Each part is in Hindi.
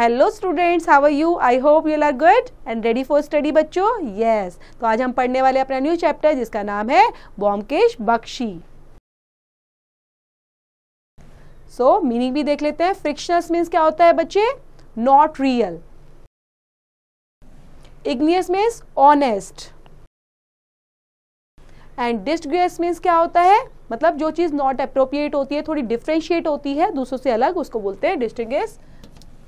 Hello students how are you I hope you are good and ready for study बच्चों यस तो आज हम पढ़ने वाले अपना न्यू चैप्टर जिसका नाम है Byomkesh Bakshi so so, meaning भी देख लेते हैं फ्रिक्शनस मीन्स क्या होता है बच्चे not real ingenuous means honest and distress means क्या होता है मतलब जो चीज़ नॉट अप्रोप्रिएट होती है थोड़ी डिफ्रेंशिएट होती है दूसरों से अलग उसको बोलते हैं डिस्टिंगेस्ट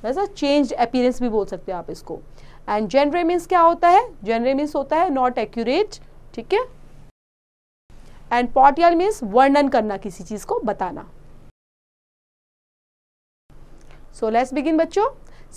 वैसा चेंज अपीरेंस भी बोल सकते हो आप इसको एंड जेनरे मीन्स क्या होता है जेनरे मीन्स होता है नॉट एक्यूरेट ठीक है एंड पॉटियल मीन्स वर्णन करना किसी चीज को बताना सो लेट्स बिगिन बच्चों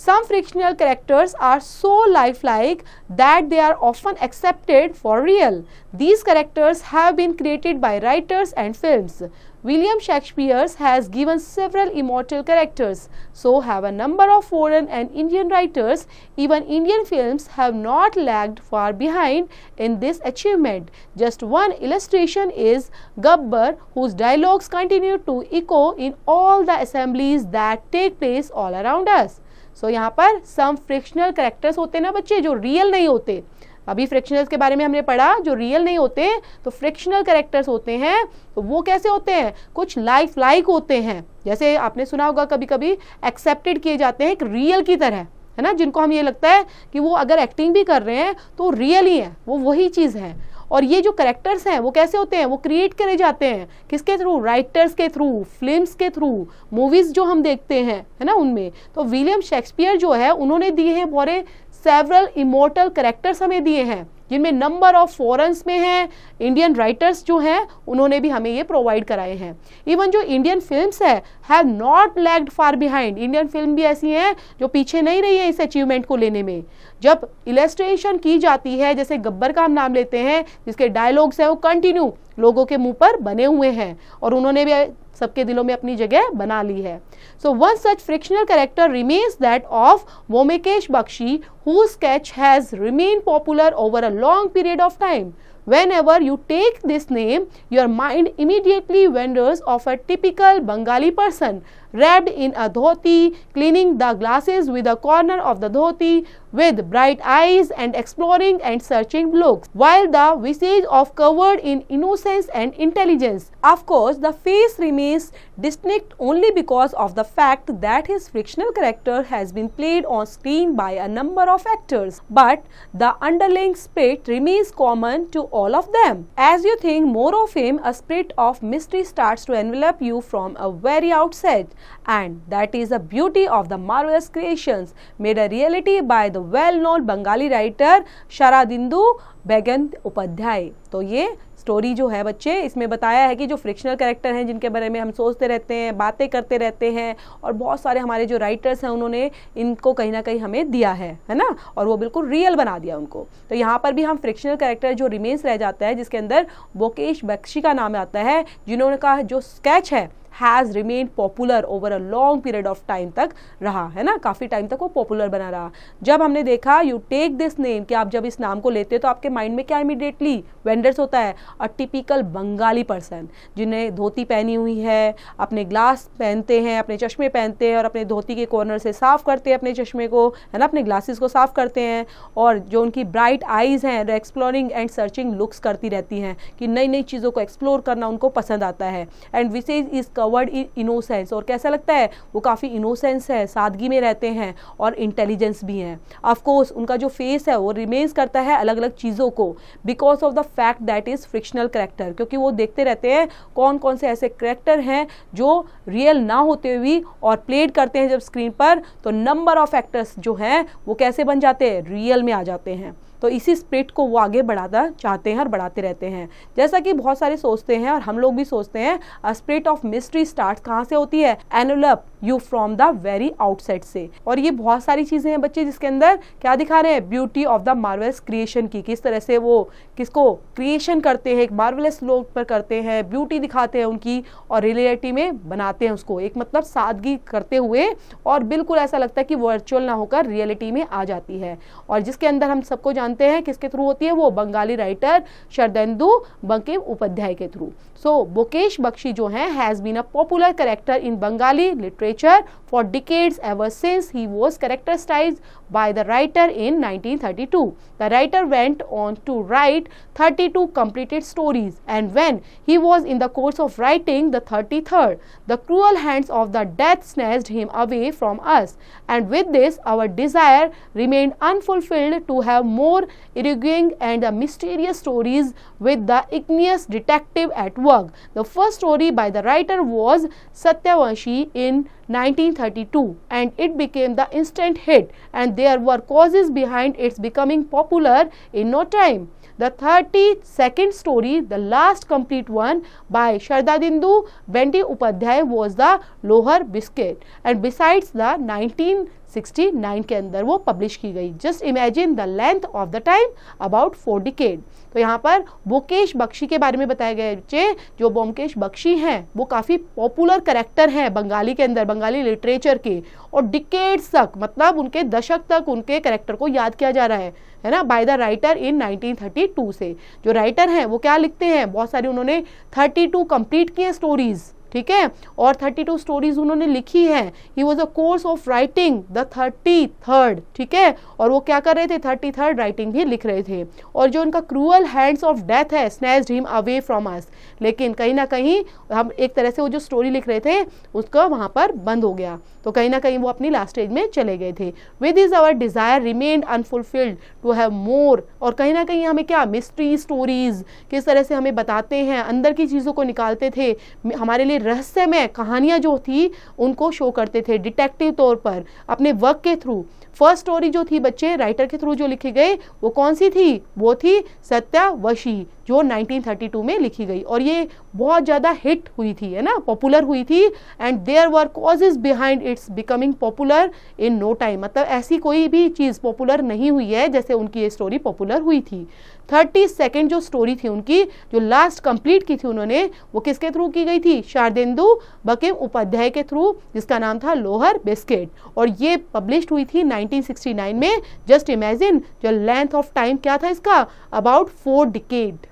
some fictional characters are so lifelike that they are often accepted for real these characters have been created by writers and film William Shakespeare has given several immortal characters. So have a number of foreign and Indian writers. Even Indian films have not lagged far behind in this achievement. Just one illustration is Gabbar whose dialogues continue to echo in all the assemblies that take place all around us. so, यहाँ पर सम characters करेक्टर्स होते real. ना बच्चे जो नहीं होते अभी फ्रिक्शनल्स के बारे में हमने पढ़ा जो रियल नहीं होते तो फ्रिक्शनल करेक्टर्स होते हैं तो वो कैसे होते हैं कुछ लाइफ लाइक होते हैं जैसे आपने सुना होगा कभी कभी एक्सेप्टेड किए जाते हैं एक रियल की तरह है ना जिनको हम ये लगता है कि वो अगर एक्टिंग भी कर रहे हैं तो रियल ही है वो वही चीज़ है और ये जो करेक्टर्स हैं वो कैसे होते हैं वो क्रिएट करे जाते हैं किसके थ्रू राइटर्स के थ्रू फिल्म्स के थ्रू मूवीज़ जो हम देखते हैं है ना उनमें तो विलियम शेक्सपियर जो है उन्होंने दिए हैं बड़े सेवरल इमोटल करेक्टर्स हमें दिए हैं जिनमें नंबर ऑफ फॉरन्स में हैं इंडियन राइटर्स जो हैं उन्होंने भी हमें ये प्रोवाइड कराए हैं इवन जो इंडियन फिल्म्स है have not lagged far behind Indian film भी ऐसी हैं जो पीछे नहीं रही है इस अचीवमेंट को लेने में जब इलेस्ट्रेशन की जाती है जैसे गब्बर का हम नाम लेते हैं जिसके डायलॉग्स हैं वो कंटिन्यू लोगों के मुंह पर बने हुए हैं और उन्होंने भी सबके दिलों में अपनी जगह बना ली है so one such fictional character remains that of Byomkesh Bakshi who sketch has remain popular over a long period of time whenever you take this name your mind immediately wanders of a typical Bengali person wrapped in a dhoti, cleaning the glasses with a corner of the dhoti with bright eyes and exploring and searching looks, while the visage of covered in innocence and intelligence. Of course, the face remains distinct only because of the fact that his fictional character has been played on screen by a number of actors, but the underlying spirit remains common to all of them. As you think more of him, a spirit of mystery starts to envelop you from a very outset. and that is the beauty of the marvelous creations made a reality by the well-known Bengali writer Sharadindu बैगन उपाध्याय तो ये स्टोरी जो है बच्चे इसमें बताया है कि जो फ्रिक्शनल कैरेक्टर हैं जिनके बारे में हम सोचते रहते हैं बातें करते रहते हैं और बहुत सारे हमारे जो राइटर्स हैं उन्होंने इनको कहीं ना कहीं हमें दिया है है ना और वो बिल्कुल रियल बना दिया उनको तो यहाँ पर भी हम फ्रिक्शनल कैरेक्टर जो रिमेन्स रह जाता है जिसके अंदर वोकेश बख्शी का नाम आता है जिन्होंने का जो स्केच है has remain popular over a long period of time तक रहा है ना काफ़ी टाइम तक वो पॉपुलर बना रहा जब हमने देखा यू टेक दिस नेम कि आप जब इस नाम को लेते हो तो आपके माइंड में क्या इमिडिएटली वेंडर्स होता है अ टिपिकल बंगाली पर्सन जिन्हें धोती पहनी हुई है अपने ग्लास पहनते हैं अपने चश्मे पहनते हैं और अपने धोती के कॉर्नर से साफ करते हैं अपने चश्मे को है ना अपने ग्लासेस को साफ करते हैं और जो उनकी ब्राइट आईज़ हैं एक्सप्लोरिंग एंड सर्चिंग लुक्स करती रहती हैं कि नई नई चीज़ों को एक्सप्लोर करना उनको पसंद आता है and visage is covered in innocence और कैसा लगता है वो काफ़ी इनोसेंस है सादगी में रहते हैं और इंटेलिजेंस भी हैं ऑफकोर्स उनका जो फेस है वो रिमेंस करता है अलग अलग चीज़ों को because of the fact that is fictional character क्योंकि वो देखते रहते हैं कौन कौन से ऐसे करेक्टर हैं जो रियल ना होते हुए और प्लेड करते हैं जब स्क्रीन पर तो नंबर ऑफ एक्टर्स जो हैं वो कैसे बन जाते हैं रियल में आ जाते हैं तो इसी स्प्रिट को वो आगे बढ़ाना चाहते हैं और बढ़ाते रहते हैं जैसा कि बहुत सारे सोचते हैं और हम लोग भी सोचते हैं स्प्रिट ऑफ मिस्ट्री स्टार्ट कहाँ से होती है envelop you from the very outside से और ये बहुत सारी चीजें हैं बच्चे जिसके अंदर क्या दिखा रहे हैं beauty of the marvels creation की किस तरह से वो किसको क्रिएशन करते हैं एक मार्वलस लोग पर करते हैं ब्यूटी दिखाते हैं उनकी और रियलिटी में बनाते हैं उसको एक मतलब सादगी करते हुए और बिल्कुल ऐसा लगता है कि वर्चुअल ना होकर रियलिटी में आ जाती है और जिसके अंदर हम सबको जानते हैं किसके थ्रू होती है वो बंगाली राइटर शरदेंदु बंके उपाध्याय के through so so, Byomkesh Bakshi जो has been a popular character in Bengali literature literature for decades ever since he was characterized by the writer in 1932. The writer went on to write 32 completed stories and when he was in the course of writing the 33rd, the cruel hands of the death snatched him away from us and with this our desire remained unfulfilled to have more intriguing and mysterious stories with the igneous detective at work. The first story by the writer was Satyavanshi in 1932 and it became the instant hit and there were causes behind its becoming popular in no time. The 32nd story, the last complete one by Shardadindu Bendi Upadhyay was the Lohar Biscuit and besides the 19 1969 के अंदर वो पब्लिश की गई just imagine the length of the time about four decade तो यहाँ पर बोकेश बख्शी के बारे में बताया गया बच्चे जो बोमकेश बख्शी हैं वो काफ़ी पॉपुलर करेक्टर हैं बंगाली के अंदर बंगाली लिटरेचर के और डिकेड्स तक मतलब उनके दशक तक उनके करेक्टर को याद किया जा रहा है है ना बाय द राइटर इन 1932 से जो राइटर हैं वो क्या लिखते हैं बहुत सारी उन्होंने 32 कंप्लीट किए स्टोरीज़ ठीक है और 32 स्टोरीज उन्होंने लिखी है he was a course of writing the thirty third ठीक है और वो क्या कर रहे थे थर्टी थर्ड राइटिंग भी लिख रहे थे और जो उनका क्रूअल हैंड्स ऑफ डेथ है snatch dream away from us लेकिन कहीं ना कहीं हम एक तरह से वो जो स्टोरी लिख रहे थे उसका वहाँ पर बंद हो गया तो कहीं ना कहीं वो अपनी लास्ट स्टेज में चले गए थे with is our desire remain unfulfilled to have more और कहीं ना कहीं हमें क्या मिस्ट्री स्टोरीज किस तरह से हमें बताते हैं अंदर की चीज़ों को निकालते थे हमारे लिए रहस्य रहस्यमय कहानियाँ जो थी उनको शो करते थे डिटेक्टिव तौर पर अपने वर्क के थ्रू फर्स्ट स्टोरी जो थी बच्चे राइटर के थ्रू जो लिखी गई वो कौन सी थी वो थी सत्यावशी जो 1932 में लिखी गई और ये बहुत ज़्यादा हिट हुई थी है ना पॉपुलर हुई थी and there were causes behind its becoming popular in no time मतलब ऐसी कोई भी चीज़ पॉपुलर नहीं हुई है जैसे उनकी ये स्टोरी पॉपुलर हुई थी थर्टी सेकेंड जो स्टोरी थी उनकी जो लास्ट कंप्लीट की थी उन्होंने वो किसके थ्रू की गई थी शारदेंदु बकेम उपाध्याय के थ्रू जिसका नाम था लोहर बिस्किट और ये पब्लिश हुई थी 1969 में जस्ट इमेजिन जो लेंथ ऑफ टाइम क्या था इसका about four decade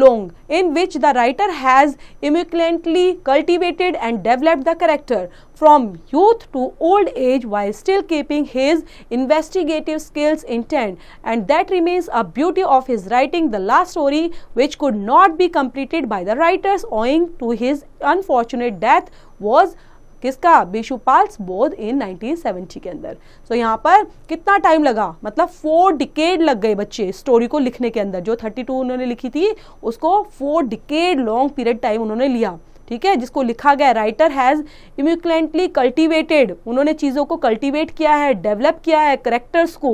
long in which the writer has immaculately cultivated and developed the character from youth to old age while still keeping his investigative skills intact and that remains a beauty of his writing the last story which could not be completed by the writers owing to his unfortunate death was किसका बेशुपाल्स बोध इन 1970 के अंदर सो so, यहाँ पर कितना टाइम लगा मतलब फोर डिकेड लग गए बच्चे स्टोरी को लिखने के अंदर जो 32 उन्होंने लिखी थी उसको four decade long period time उन्होंने लिया ठीक है जिसको लिखा गया राइटर हैज़ इम्यूक्लेंटली कल्टिवेटेड उन्होंने चीज़ों को कल्टिवेट किया है डेवलप किया है करेक्टर्स को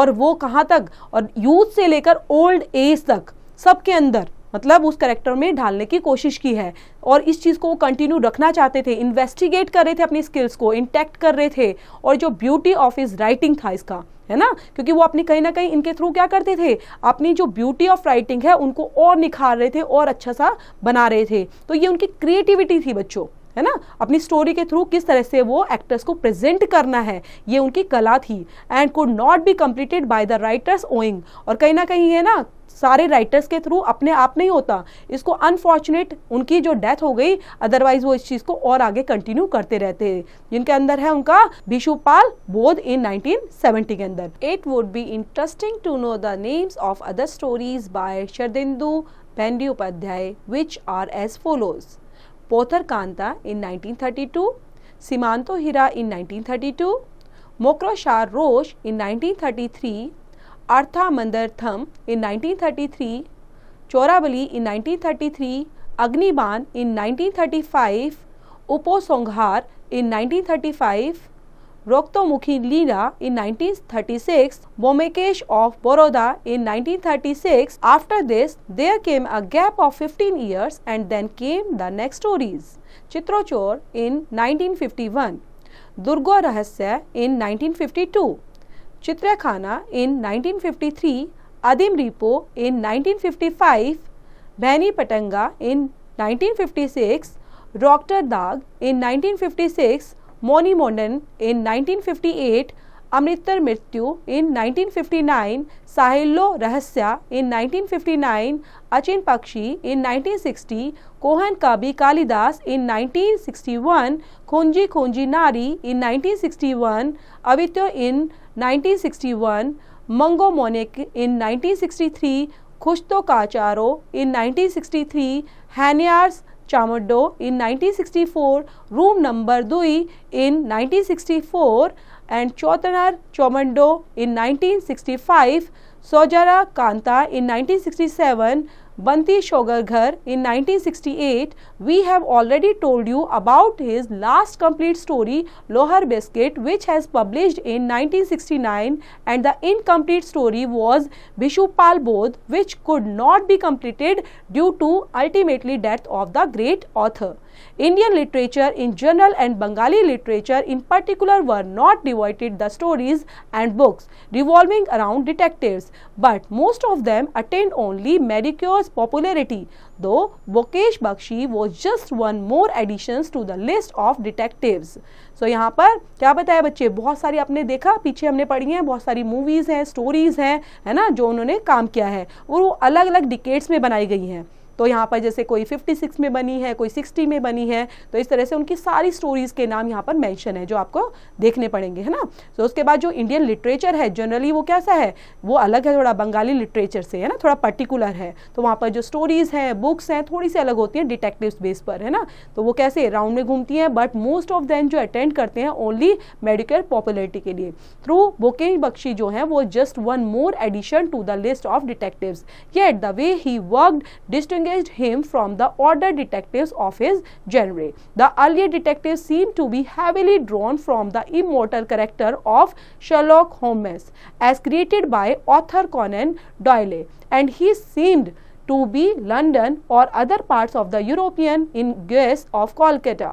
और वो कहाँ तक और यूथ से लेकर ओल्ड एज तक सबके अंदर मतलब उस करेक्टर में ढालने की कोशिश की है और इस चीज़ को वो कंटिन्यू रखना चाहते थे इन्वेस्टिगेट कर रहे थे अपनी स्किल्स को इंटेक्ट कर रहे थे और जो ब्यूटी ऑफ इज राइटिंग था इसका है ना क्योंकि वो अपनी कहीं ना कहीं इनके थ्रू क्या करते थे अपनी जो ब्यूटी ऑफ राइटिंग है उनको और निखार रहे थे और अच्छा सा बना रहे थे तो ये उनकी क्रिएटिविटी थी बच्चों है ना अपनी स्टोरी के थ्रू किस तरह से वो एक्टर्स को प्रेजेंट करना है ये उनकी कला थी and could not be completed by the writers owing और कहीं ना कहीं है ना सारे राइटर्स के थ्रू अपने आप नहीं होता इसको अनफॉर्चुनेट उनकी जो डेथ हो गई अदरवाइज वो इस चीज़ को और आगे कंटिन्यू करते रहते जिनके अंदर है उनका भिशुपाल बोध इन 1970 के अंदर it would be interesting to know the names of other stories by Sharadindu Bandyopadhyay which are as follows Pather Kanta in 1932 Seemanta Heera in 1932 Makorshar Rosh in 1933 Arthamanartham in 1933 चोराबली in 1933 अग्निबान in 1935 Upasanghar in 1935 Raktamukhi Leela in 1936 Byomkesh of Baroda in 1936 after this there came a gap of 15 years and then came the next stories Chitrachor in 1951 Durgo Rahasya in 1952 चित्रखाना in 1953 अदिम repo इन 1955 बैनी पटंगा इन 1956 रॉक्टर दाग इन 1956 मोनी मोंडन इन 1958 अमृतर मृत्यु इन 1959, साहिल्लो रहस्या इन 1959, अचिन पक्षी इन 1960, कोहन काबी कालिदास इन 1961, खोंजी खोंजी नारी इन 1961, अवित्यो इन 1961, मंगो मोनिक इन 1963, खुश तो काचारो इन 1963, हैनियार्स चामडो इन 1964, रूम नंबर दुई इन 1964, and Chotanar Chomando in 1965, Sojara Kanta in 1967, Banti Shogarghar in 1968. We have already told you about his last complete story Lohar Biscuit which has published in 1969 and the incomplete story was Bishupal Bodh which could not be completed due to ultimately death of the great author. Indian literature in general and Bengali literature in particular were not devoted the stories and books revolving around detectives, but most of them attained only Merrico's popularity, though Bokesh Bakshi was just one more additions to the list of detectives. so, yahan par kya bataya bachche bahut sari apne dekha piche humne padhi hai bahut sari movies hain stories hain hai na jo unhone kaam kiya hai aur wo alag alag decades mein banayi gayi hain तो यहाँ पर जैसे कोई 56 में बनी है कोई 60 में बनी है तो इस तरह से उनकी सारी स्टोरीज़ के नाम यहाँ पर मैंशन है जो आपको देखने पड़ेंगे है ना तो उसके बाद जो इंडियन लिटरेचर है जनरली वो कैसा है वो अलग है थोड़ा बंगाली लिटरेचर से है ना थोड़ा पर्टिकुलर है तो वहाँ पर जो स्टोरीज़ हैं बुक्स हैं थोड़ी सी अलग होती हैं डिटेक्टिव बेस पर है ना तो वो कैसे राउंड में घूमती हैं बट मोस्ट ऑफ दैन जो अटेंड करते हैं ओनली मेडिकल पॉपुलरिटी के लिए थ्रू बुके बख्शी जो है वो just one more addition to the list of ये yet the way he worked distinguish disengaged him from the order detectives of his genre. The earlier detectives seem to be heavily drawn from the immortal character of Sherlock Holmes as created by Arthur Conan Doyle and he seemed to be London or other parts of the European in guise of Kolkata.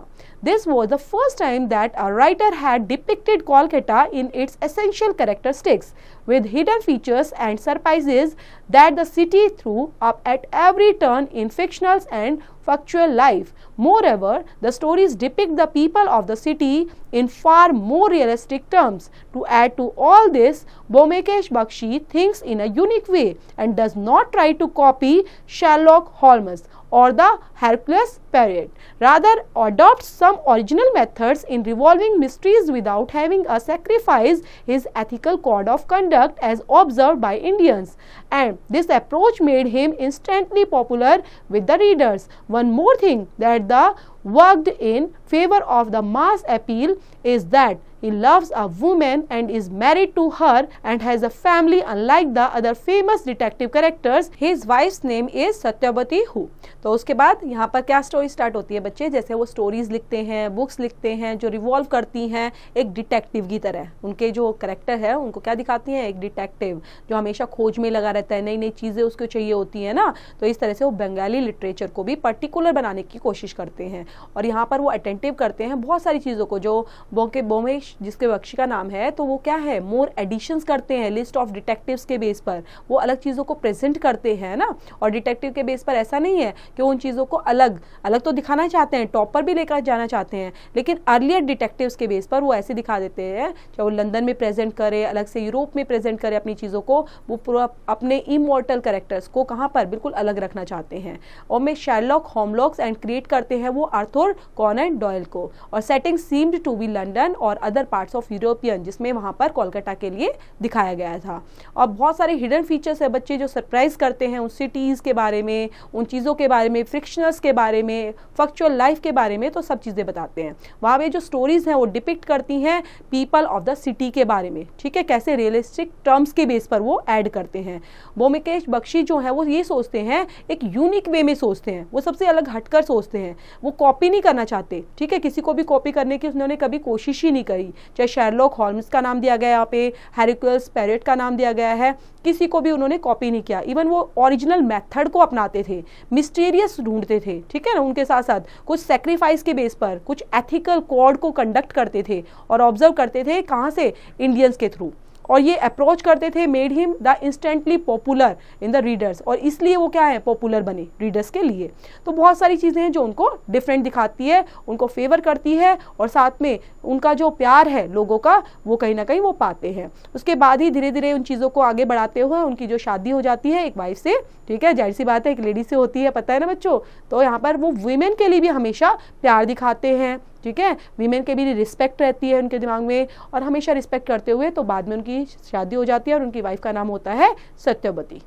This was the first time that a writer had depicted Kolkata in its essential characteristics with hidden features and surprises that the city threw up at every turn in fictional and factual life. Moreover, the stories depict the people of the city in far more realistic terms. To add to all this, Bomekesh Bakshi thinks in a unique way and does not try to copy Sherlock Holmes or the Hercules period, Rather, adopts some original methods in revolving mysteries without having a sacrifice his ethical code of conduct as observed by Indians. And this approach made him instantly popular with the readers. One more thing that the worked in favor of the mass appeal is that He loves a woman and is married to her and has a family unlike the other famous detective characters. His wife's name is Satyavati who तो उसके बाद यहाँ पर क्या स्टोरी स्टार्ट होती है बच्चे जैसे वो स्टोरीज लिखते हैं बुक्स लिखते हैं जो रिवॉल्व करती हैं एक डिटेक्टिव की तरह उनके जो करेक्टर है उनको क्या दिखाती हैं एक डिटेक्टिव जो हमेशा खोज में लगा रहता है नई नई चीज़ें उसको चाहिए होती है ना तो इस तरह से वो बंगाली लिटरेचर को भी पर्टिकुलर बनाने की कोशिश करते हैं और यहाँ पर वो अटेंटिव करते हैं बहुत सारी चीज़ों को जो बोके बोमेश जिसके बख्शी का नाम है तो वो क्या है मोर एडिशंस करते हैं लिस्ट ऑफ डिटेक्टिव्स के बेस पर वो अलग चीज़ों को प्रेजेंट करते हैं ना और डिटेक्टिव के बेस पर ऐसा नहीं है कि उन चीज़ों को अलग अलग तो दिखाना चाहते हैं टॉप पर भी लेकर जाना चाहते हैं लेकिन अर्लियर डिटेक्टिव्स के बेस पर वो ऐसे दिखा देते हैं चाहे वो लंदन में प्रेजेंट करे अलग से यूरोप में प्रेजेंट करे अपनी चीज़ों को वो पूरा अपने इमोर्टल करेक्टर्स को कहाँ पर बिल्कुल अलग रखना चाहते हैं और में शेरलॉक होमलॉक्स एंड क्रिएट करते हैं वो आर्थोर कॉन एंड डॉयल को और setting seemed to be London और अदर पार्ट्स ऑफ यूरोपियन जिसमें वहाँ पर कोलकाता के लिए दिखाया गया था और बहुत सारे हिडन फीचर्स है बच्चे जो सरप्राइज करते हैं उन सिटीज़ के बारे में उन चीज़ों के बारे में फ्रिक्शनर्स के बारे में फक्चुअल लाइफ के बारे में तो सब चीज़ें बताते हैं वहाँ पर जो स्टोरीज़ हैं वो डिपिक्ट करती हैं पीपल ऑफ द सिटी के बारे में ठीक है कैसे रियलिस्टिक टर्म्स के बेस पर वो ऐड करते हैं बोमिकेश बख्शी जो है वो ये सोचते हैं एक यूनिक वे में सोचते हैं वो सबसे अलग हटकर सोचते हैं वो कॉपी नहीं करना चाहते ठीक है किसी को भी कॉपी करने की उन्होंने कभी कोशिश ही नहीं करी स्टोरी चाहे शेरलॉक हॉल्म्स का नाम दिया गया यहाँ पे हेरिकल्स पैरेट का नाम दिया गया है किसी को भी उन्होंने कॉपी नहीं किया इवन वो ओरिजिनल मेथड को अपनाते थे मिस्टीरियस ढूंढते थे ठीक है ना उनके साथ साथ कुछ सेक्रीफाइस के बेस पर कुछ एथिकल कोड को कंडक्ट करते थे और ऑब्जर्व करते थे कहाँ से इंडियंस के थ्रू और ये अप्रोच करते थे made him the instantly popular in the readers और इसलिए वो क्या है पॉपुलर बने रीडर्स के लिए तो बहुत सारी चीज़ें हैं जो उनको डिफरेंट दिखाती है उनको फेवर करती है और साथ में उनका जो प्यार है लोगों का वो कहीं ना कहीं वो पाते हैं उसके बाद ही धीरे धीरे उन चीज़ों को आगे बढ़ाते हुए उनकी जो शादी हो जाती है एक वाइफ से ठीक है जाहिर सी बात है एक लेडी से होती है पता है ना बच्चों तो यहाँ पर वो वीमेन के लिए भी हमेशा प्यार दिखाते हैं ठीक है वीमेन के भी रिस्पेक्ट रहती है उनके दिमाग में और हमेशा रिस्पेक्ट करते हुए तो बाद में उनकी शादी हो जाती है और उनकी वाइफ का नाम होता है Satyavati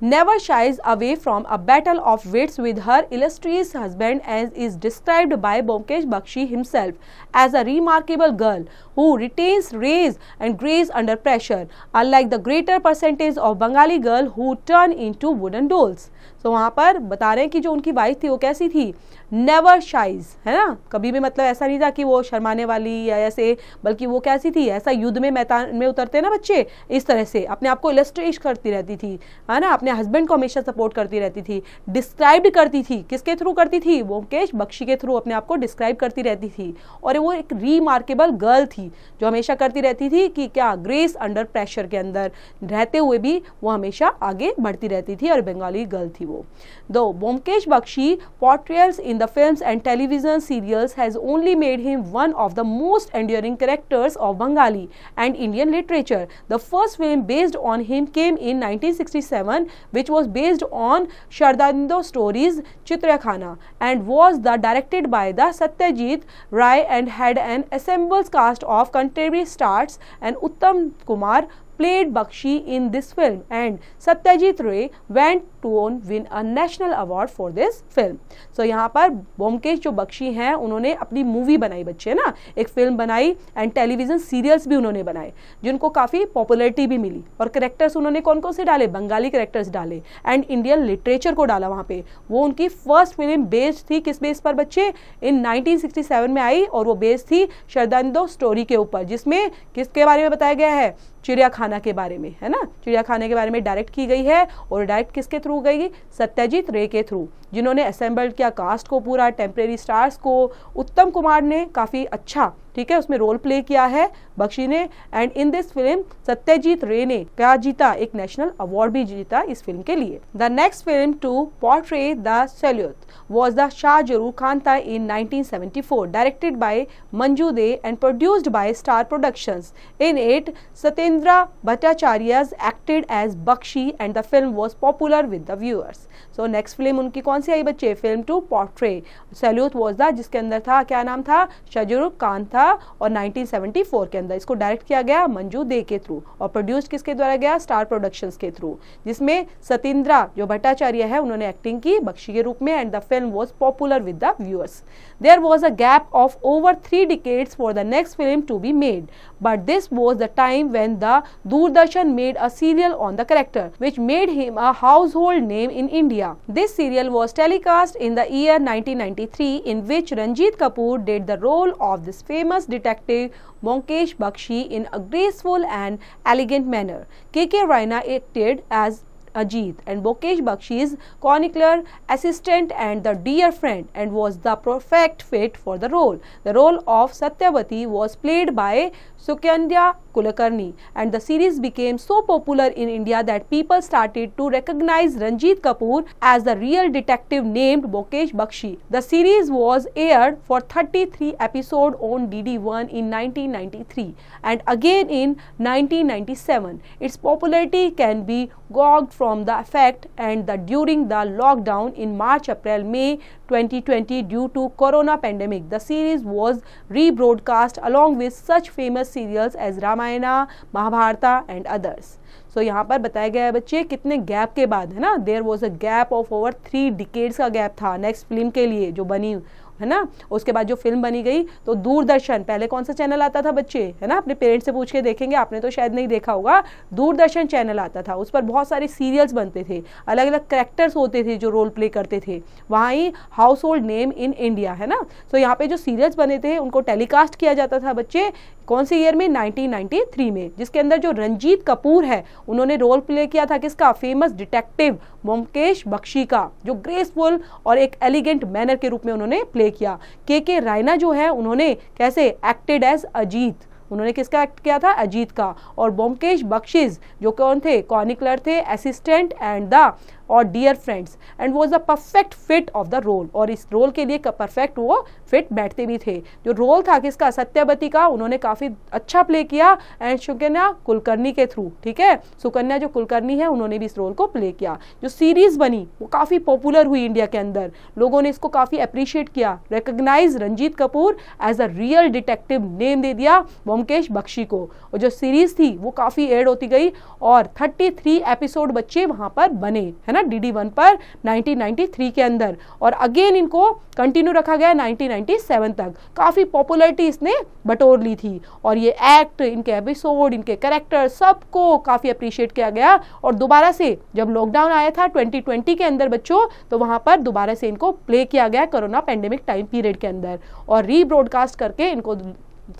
never shies away from a battle of wits with her illustrious husband as is described by Bonkesh Bakshi himself as a remarkable girl who retains grace and grace under pressure unlike the greater percentage of Bengali girl who turn into wooden dolls so, wahan par bata rahe hain ki jo unki wife thi wo kaisi thi never shies hai na kabhi bhi matlab aisa nahi tha ki wo sharmane wali ya aise balki wo kaisi thi aisa yuddh mein maidan mein utarte हैं ना बच्चे इस तरह से अपने आप को इलस्ट्रेट करती रहती थी है ना अपने अपने हस्बैंड को हमेशा सपोर्ट करती रहती थी डिस्क्राइब्ड करती थी किसके थ्रू करती थी वो मुकेश बख्शी के थ्रू अपने आप को डिस्क्राइब करती रहती थी और वो एक रीमार्केबल गर्ल थी जो हमेशा करती रहती थी कि क्या ग्रेस अंडर प्रेशर के अंदर रहते हुए भी वो हमेशा आगे बढ़ती रहती थी और बंगाली गर्ल थी वो दो तो Byomkesh Bakshi portrayals in the film and television serials has only made him one of the most endearing characters of Bengali and Indian literature the first film based on him came in seven which was based on Shardanindo stories Chitrakhana and was the directed by the Satyajit Rai and had an assembled cast of contemporary stars and Uttam Kumar played Bakshi in this film and Satyajit Ray went to win a national award for this film. So यहाँ पर बोमकेश जो बख्शी हैं उन्होंने अपनी मूवी बनाई बच्चे ना एक फिल्म बनाई एंड टेलीविजन सीरियल्स भी उन्होंने बनाए जिनको काफ़ी पॉपुलरिटी भी मिली और करेक्टर्स उन्होंने कौन कौन से डाले बंगाली करेक्टर्स डाले एंड इंडियन लिटरेचर को डाला वहाँ पे वो उनकी फर्स्ट फिल्म बेस्ड थी किस बेस पर बच्चे इन 1967 में आई और वो बेस्ड थी शरदानंदो स्टोरी के ऊपर जिसमें किसके बारे में बताया गया है चिड़ियाखाना के बारे में है ना खाने के बारे में डायरेक्ट की गई है और डायरेक्ट किसके थ्रू गई सत्यजीत रे के थ्रू जिन्होंने असेंबल्ड किया कास्ट को पूरा टेम्परेरी स्टार्स को उत्तम कुमार ने काफ़ी अच्छा ठीक है उसमें रोल प्ले किया है बख्शी ने and in this film Satyajit Ray ने क्या जीता एक नेशनल अवार्ड भी जीता इस फिल्म के लिए the next film to portray the sleuth was the शाह जरूर खान था in 1974 directed by Manju Dey and produced by star production in it Satyendra Bhattacharya acted as Bakshi and the film was popular with the viewers so next film उनकी कौन सी आई बच्चे film to portray sleuth was the जिसके अंदर था क्या नाम था शाहरुख खान था था और 1974 के अंदर इसको डायरेक्ट किया गया मंजू दे के थ्रू और प्रोड्यूस किसके द्वारा गया स्टार प्रोडक्शंस के थ्रू जिसमें सतिंद्रा जो भट्टाचार्य है उन्होंने एक्टिंग की बख्शी के रूप में and the film was popular with the viewers there was a gap of over three decades for the next film to be made but this was the time when the Doordarshan made a serial on the character which made him a household name in India this serial was telecast in the year nineteen ninety three in which Ranjit Kapoor did the role of this famous famous detective Monkesh Bakshi in a graceful and elegant manner. K.K. Raina acted as Ajit and Bokesh Bakshi is chronicler, assistant and the dear friend and was the perfect fit for the role. The role of Satyavati was played by Sukandya Kulakarni and the series became so popular in India that people started to recognize Ranjit Kapoor as the real detective named Bokesh Bakshi. The series was aired for 33 episodes on DD1 in 1993 and again in 1997. Its popularity can be gouged from the effect and the during the lockdown in March April May 2020 due to corona pandemic the series was rebroadcast along with such famous serials as Ramayana Mahabharata and others so so, यहाँ पर बताया गया है बच्चे कितने गैप के बाद है ना there was a gap of over three decades का गैप था नेक्स्ट फिल्म के लिए जो बनी है ना उसके बाद जो फिल्म बनी गई तो दूरदर्शन पहले कौन सा चैनल आता था बच्चे है ना अपने पेरेंट्स से पूछ के देखेंगे आपने तो शायद नहीं देखा होगा दूरदर्शन चैनल आता था उस पर बहुत सारे सीरियल्स बनते थे अलग अलग करेक्टर्स होते थे जो रोल प्ले करते थे वहाँ ही household name in India है ना तो यहाँ पे जो सीरियल्स बने थे उनको टेलीकास्ट किया जाता था बच्चे कौन से ईयर में 1993 में जिसके अंदर जो रंजीत कपूर है उन्होंने रोल प्ले किया था किसका फेमस डिटेक्टिव मुमकेश बख्शी का जो ग्रेसफुल और एक एलिगेंट मैनर के रूप में उन्होंने प्ले प्ले किया के के रायना जो है उन्होंने कैसे एक्टेड एज अजीत उन्होंने किसका एक्ट किया था अजीत का और बोमकेश बख्शिश जो कौन थे कॉनिकलर थे असिस्टेंट एंड द और डियर फ्रेंड्स एंड वो is a perfect fit of the role और इस रोल के लिए परफेक्ट वो फिट बैठते भी थे जो रोल था किसका सत्यवती का उन्होंने काफ़ी अच्छा प्ले किया एंड सुकन्या कुलकर्णी के थ्रू ठीक है सुकन्या जो कुलकर्णी है उन्होंने भी इस रोल को प्ले किया जो सीरीज़ बनी वो काफ़ी पॉपुलर हुई इंडिया के अंदर लोगों ने इसको काफ़ी अप्रिशिएट किया recognise Ranjit Kapoor as a real detective name दे दिया मोमकेश बख्शी को और जो सीरीज़ थी वो काफ़ी एड होती गई और थर्टी एपिसोड बच्चे वहां पर बने है ना ना डी वन पर 1993 के अंदर और अगेन इनको कंटिन्यू रखा गया 1997 तक काफ़ी पॉपुलरिटी इसने बटोर ली थी और ये एक्ट इनके एपिसोड इनके करेक्टर सबको काफ़ी अप्रिशिएट किया गया और दोबारा से जब लॉकडाउन आया था 2020 के अंदर बच्चों तो वहाँ पर दोबारा से इनको प्ले किया गया कोरोना पेंडेमिक टाइम पीरियड के अंदर और रीब्रॉडकास्ट करके इनको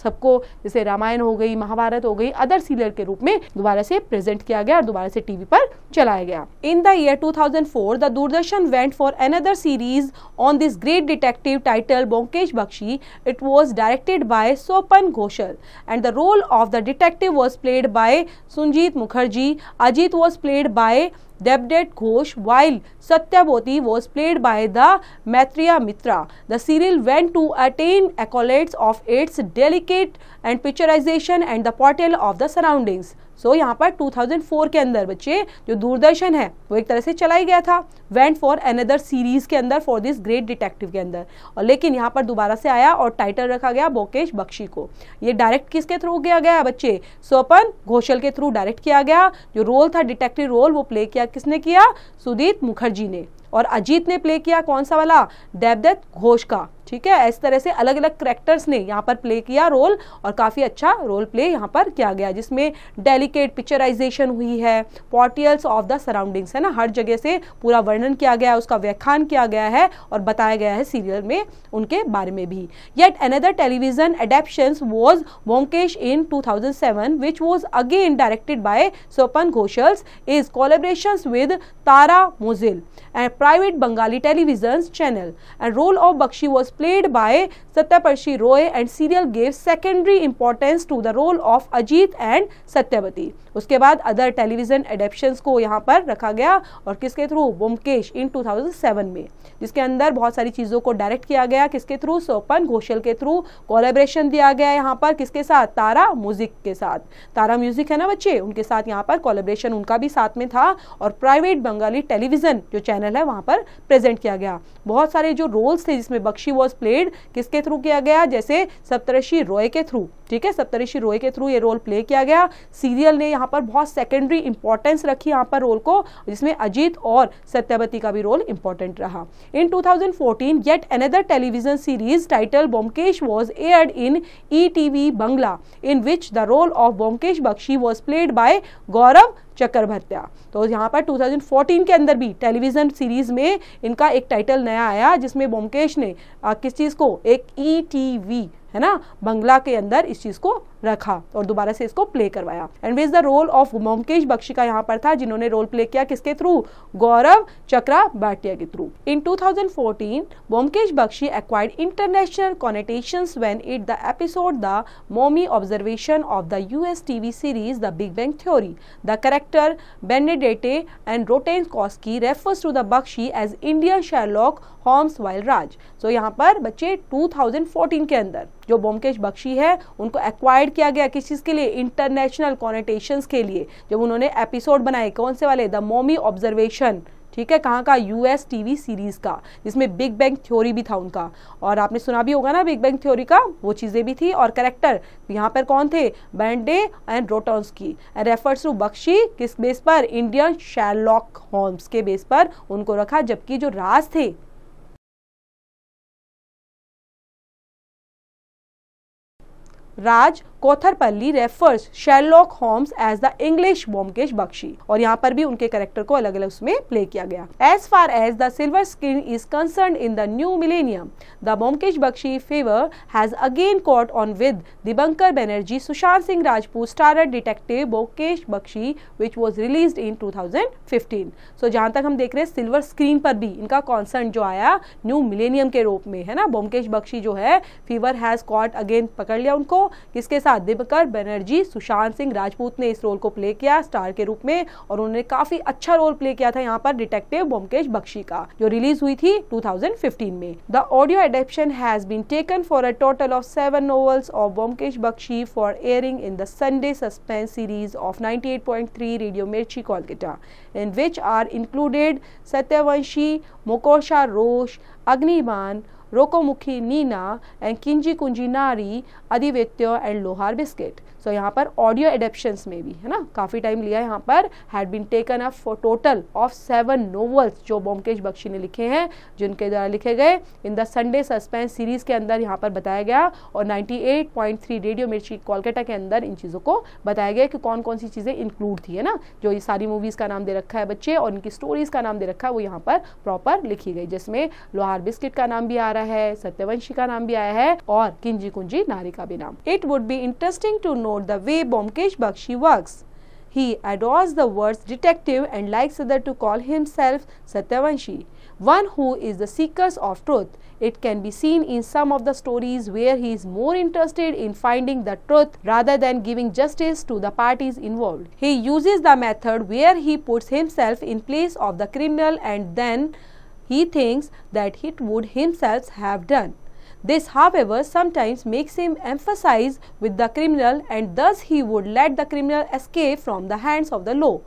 सबको जैसे रामायण हो गई महाभारत हो गई अदर सीरियल के रूप में दोबारा से प्रेजेंट किया गया और दोबारा से टीवी पर चलाया गया in the year 2004 the Doordarshan went for another series on this great detective title Byomkesh Bakshi it was directed by Swapan Ghoshal and the role of the detective was played by Sunjit Mukherjee Ajit was played by Debdet Ghosh while Satyaboti was played by the Maitreya Mitra. The serial went to attain accolades of its delicate and picturization and the portrayal of the surroundings. So so, यहाँ पर 2004 के अंदर बच्चे जो दूरदर्शन है वो एक तरह से चला ही गया था वेंट फॉर अनदर सीरीज के अंदर फॉर दिस ग्रेट डिटेक्टिव के अंदर और लेकिन यहाँ पर दोबारा से आया और टाइटल रखा गया बोकेश बख्शी को ये डायरेक्ट किसके थ्रू किया गया बच्चे स्वपन घोषल के थ्रू डायरेक्ट किया गया जो रोल था डिटेक्टिव रोल वो प्ले किया किसने किया सुदीत मुखर्जी ने और अजीत ने प्ले किया कौन सा वाला देवदत्त घोष का ठीक है इस तरह से अलग अलग करेक्टर्स ने यहाँ पर प्ले किया रोल और काफ़ी अच्छा रोल प्ले यहाँ पर किया गया जिसमें डेलिकेट पिक्चराइजेशन हुई है पॉटियल्स ऑफ द सराउंडिंग्स है ना हर जगह से पूरा वर्णन किया गया है उसका व्याख्यान किया गया है और बताया गया है सीरियल में उनके बारे में भी yet another television adaptation was Byomkesh in 2007 which was again directed by Swapan Ghoshal's is collaboration with Tara Muzik and private Bengali television channel and role of Bakshi was played by Satyapalshi Roy and serial gave secondary importance to the role of Ajit and Satyavati. उसके बाद अदर टेलीविजन एडेप्शन को यहाँ पर रखा गया और किसके थ्रू वोमकेश इन 2007 में जिसके अंदर बहुत सारी चीज़ों को डायरेक्ट किया गया किसके थ्रू सोपन घोषल के थ्रू कोलेब्रेशन दिया गया यहाँ पर किसके साथ तारा म्यूजिक के साथ तारा म्यूजिक है ना बच्चे उनके साथ यहाँ पर कोलेब्रेशन उनका भी साथ में था और प्राइवेट बंगाली टेलीविजन जो चैनल है वहाँ पर प्रेजेंट किया गया बहुत सारे जो रोल्स थे जिसमें बख्शी वो वॉज प्लेड किसके थ्रू किया गया जैसे सप्तरशी रॉय के थ्रू ठीक है सप्तऋषि रोय के थ्रू ये रोल प्ले किया गया सीरियल ने यहाँ पर बहुत सेकेंडरी इंपॉर्टेंस रखी यहाँ पर रोल को जिसमें अजीत और सत्यावती का भी रोल इंपॉर्टेंट रहा in 2014 yet another television series title Byomkesh was aired in E T Bangla in which the role of Byomkesh Bakshi was played by Gaurav Chakraborty तो यहाँ पर 2014 के अंदर भी टेलीविजन सीरीज में इनका एक टाइटल नया आया जिसमें बोमकेश ने आ, किस चीज़ को एक ई e है ना बंगला के अंदर इस चीज़ को रखा और दोबारा से इसको प्ले करवाया and was the role of Byomkesh Bakshi का यहाँ पर था जिन्होंने रोल प्ले किया किसके थ्रू गौरव चक्रा बाटिया के through in 2014 Byomkesh Bakshi acquired international connotation when it the episode the Mommy Observation of the US TV series the Big Bang Theory the character Bernadette and Rostenkowski refers to the Bakshi as Indian Sherlock Holmes while Raj so यहाँ पर बच्चे 2014 के अंदर जो बोमकेश बख्शी है उनको एक्वायर्ड ऐड किया गया किस चीज़ के लिए इंटरनेशनल कॉनेटेशन के लिए जब उन्होंने एपिसोड बनाए कौन से वाले द मोमी ऑब्जर्वेशन ठीक है कहाँ का यूएस टीवी सीरीज का जिसमें बिग बैंग थ्योरी भी था उनका और आपने सुना भी होगा ना बिग बैंग थ्योरी का वो चीज़ें भी थी और करेक्टर यहाँ पर कौन थे बैंडे एंड रोटॉन्स की एंड रेफर्स टू बख्शी किस बेस पर इंडियन शैलॉक होम्स के बेस पर उनको रखा जबकि जो राज थे Raj Koothrappali refers Sherlock Holmes as the English Byomkesh Bakshi और यहाँ पर भी उनके कैरेक्टर को अलग अलग उसमें प्ले किया गया as far as the silver screen is concern in the new millennium the Byomkesh Bakshi fever has again caught on with Dibakar Banerjee Sushant Singh Rajput starrer detective Byomkesh Bakshi which was release in two thousand fifteen so जहाँ तक हम देख रहे हैं सिल्वर स्क्रीन पर भी इनका कॉन्सर्न जो आया न्यू मिलेनियम के रूप में है ना बोमकेश बख्शी जो है फीवर हैज कॉट अगेन पकड़ लिया उनको किसके साथ दिवकर बनर्जी सुशांत सिंह राजपूत ने इस रोल को प्ले किया स्टार के रूप में और उन्होंने काफी अच्छा रोल प्ले किया था यहाँ पर डिटेक्टिव बोमकेश बख्शी का जो रिलीज हुई थी 2015 में the audio adaptation has been taken for a total of seven novels of Byomkesh Bakshi for airing in the Sunday suspense series of ninety radio Mirchi Kolkata in which are included Satyanweshi Makorsha Rosh Agniban Roktomukhi Nina and Kinji Kunji नारी आदि वेत्यो and Lohar biscuit so so, यहाँ पर ऑडियो एडेप्शन में भी है ना काफ़ी टाइम लिया यहाँ पर had been taken up for total of seven novels जो बोमकेश बख्शी ने लिखे हैं जिनके द्वारा लिखे गए in the Sunday suspense series के अंदर यहाँ पर बताया गया और 98.3 रेडियो मिर्ची कोलकाता के अंदर इन चीज़ों को बताया गया कि कौन कौन सी चीज़ें इंक्लूड थी है ना जो ये सारी मूवीज़ का नाम दे रखा है बच्चे और इनकी स्टोरीज़ का नाम दे रखा है वो यहाँ पर प्रॉपर लिखी गई जिसमें लोहार बिस्किट का नाम भी आ रहा है सत्यवंशी का नाम भी आया है और किंजी कुंजी नारी का भी नाम it would be interesting to know about the way Bomkesh Bakshi works. He adores the words detective and likes other to call himself Satyavanshi, one who is the seekers of truth. It can be seen in some of the stories where he is more interested in finding the truth rather than giving justice to the parties involved. He uses the method where he puts himself in place of the criminal and then he thinks that he would himself have done. This, however, sometimes makes him emphasize with the criminal and thus he would let the criminal escape from the hands of the law.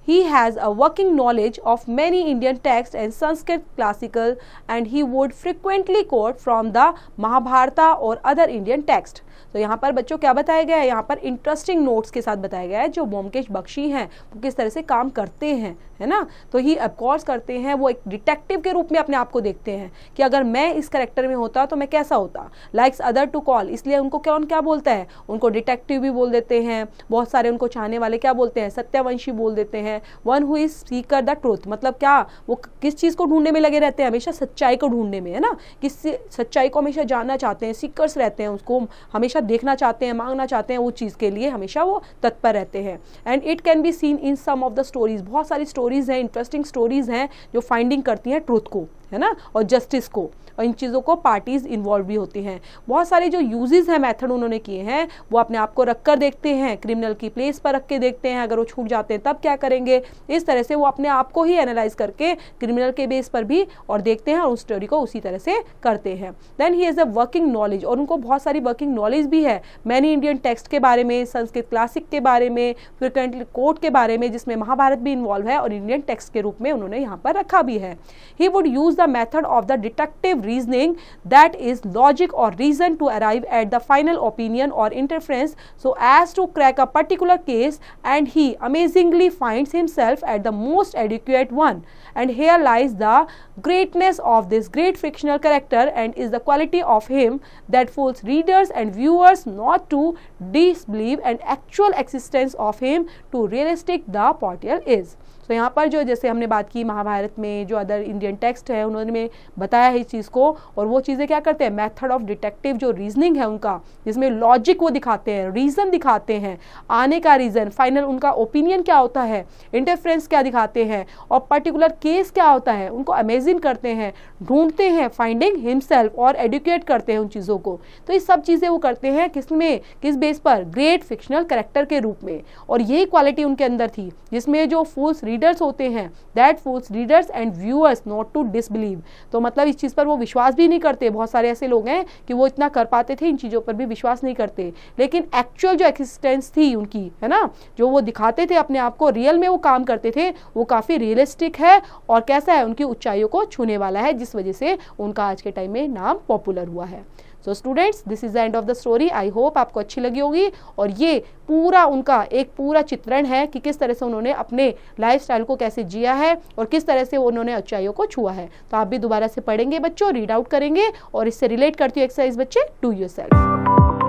He has a working knowledge of many Indian texts and Sanskrit classical and he would frequently quote from the Mahabharata or other Indian texts. तो यहाँ पर बच्चों क्या बताया गया है यहाँ पर इंटरेस्टिंग नोट्स के साथ बताया गया है जो मोमकेश बख्शी हैं वो किस तरह से काम करते हैं है ना तो ही अफकोर्स करते हैं वो एक डिटेक्टिव के रूप में अपने आप को देखते हैं कि अगर मैं इस करेक्टर में होता तो मैं कैसा होता लाइक्स अदर टू कॉल इसलिए उनको कौन क्या बोलता है उनको डिटेक्टिव भी बोल देते हैं बहुत सारे उनको चाहने वाले क्या बोलते हैं सत्यावंशी बोल देते हैं one who is speaker the truth मतलब क्या वो किस चीज़ को ढूंढने में लगे रहते हैं हमेशा सच्चाई को ढूंढने में है ना किस सच्चाई को हमेशा जानना चाहते हैं सीकर्स रहते हैं उसको हमेशा हमेशा देखना चाहते हैं मांगना चाहते हैं वो चीज़ के लिए हमेशा वो तत्पर रहते हैं and it can be seen in some of the stories बहुत सारी स्टोरीज हैं इंटरेस्टिंग स्टोरीज हैं जो फाइंडिंग करती हैं ट्रूथ को है ना और जस्टिस को और इन चीज़ों को पार्टीज इन्वॉल्व भी होती हैं बहुत सारे जो यूजेज हैं मेथड उन्होंने किए हैं वो अपने आप को रख कर देखते हैं क्रिमिनल की प्लेस पर रख के देखते हैं अगर वो छूट जाते हैं तब क्या करेंगे इस तरह से वो अपने आप को ही एनालाइज करके क्रिमिनल के बेस पर भी और देखते हैं और उस स्टोरी को उसी तरह से करते हैं then he is a working knowledge और उनको बहुत सारी वर्किंग नॉलेज नॉलेज भी है मैनी इंडियन टेक्स्ट के बारे में संस्कृत क्लासिक के बारे में फ्रिक्वेंटली कोर्ट के बारे में जिसमें महाभारत भी इन्वॉल्व है और इंडियन टेक्स्ट के रूप में उन्होंने यहाँ पर रखा भी है he would use the method of the detective reasoning that is logic और reason to arrive at the final opinion और inference so as to crack a particular case and he amazingly find himself at the most adequate one and here lies the greatness of this great fictional character and is the quality of him that forces readers and view viewers not to disbelieve an actual existence of him to realistic the portal is. तो यहाँ पर जो जैसे हमने बात की महाभारत में जो अदर इंडियन टेक्स्ट है उन्होंने बताया है इस चीज़ को और वो चीज़ें क्या करते हैं मैथड ऑफ डिटेक्टिव जो रीजनिंग है उनका जिसमें लॉजिक वो दिखाते हैं रीज़न दिखाते हैं आने का रीज़न फाइनल उनका ओपिनियन क्या होता है इंटरफ्रेंस क्या दिखाते हैं और पर्टिकुलर केस क्या होता है उनको अमेजिन करते हैं ढूंढते हैं फाइंडिंग हिमसेल्फ और एडुकेट करते हैं उन चीज़ों को तो ये सब चीज़ें वो करते हैं किस में किस बेस पर ग्रेट फिक्शनल करेक्टर के रूप में और यही क्वालिटी उनके अंदर थी जिसमें जो फूल्स रीड रीडर्स होते हैं that forces readers and viewers not to disbelieve तो मतलब इस चीज़ पर वो विश्वास भी नहीं करते बहुत सारे ऐसे लोग हैं कि वो इतना कर पाते थे इन चीज़ों पर भी विश्वास नहीं करते लेकिन एक्चुअल जो एक्सिस्टेंस थी उनकी है ना जो वो दिखाते थे अपने आप को रियल में वो काम करते थे वो काफ़ी रियलिस्टिक है और कैसा है उनकी ऊंचाइयों को छूने वाला है जिस वजह से उनका आज के टाइम में नाम पॉपुलर हुआ है so students this is the end of the story I hope आपको अच्छी लगी होगी और ये पूरा उनका एक पूरा चित्रण है कि किस तरह से उन्होंने अपने लाइफ को कैसे जिया है और किस तरह से उन्होंने ऊंचाइयों को छुआ है तो आप भी दोबारा से पढ़ेंगे बच्चों रीड आउट करेंगे और इससे रिलेट करती हूँ एक्सरसाइज बच्चे टू योर सेल्फ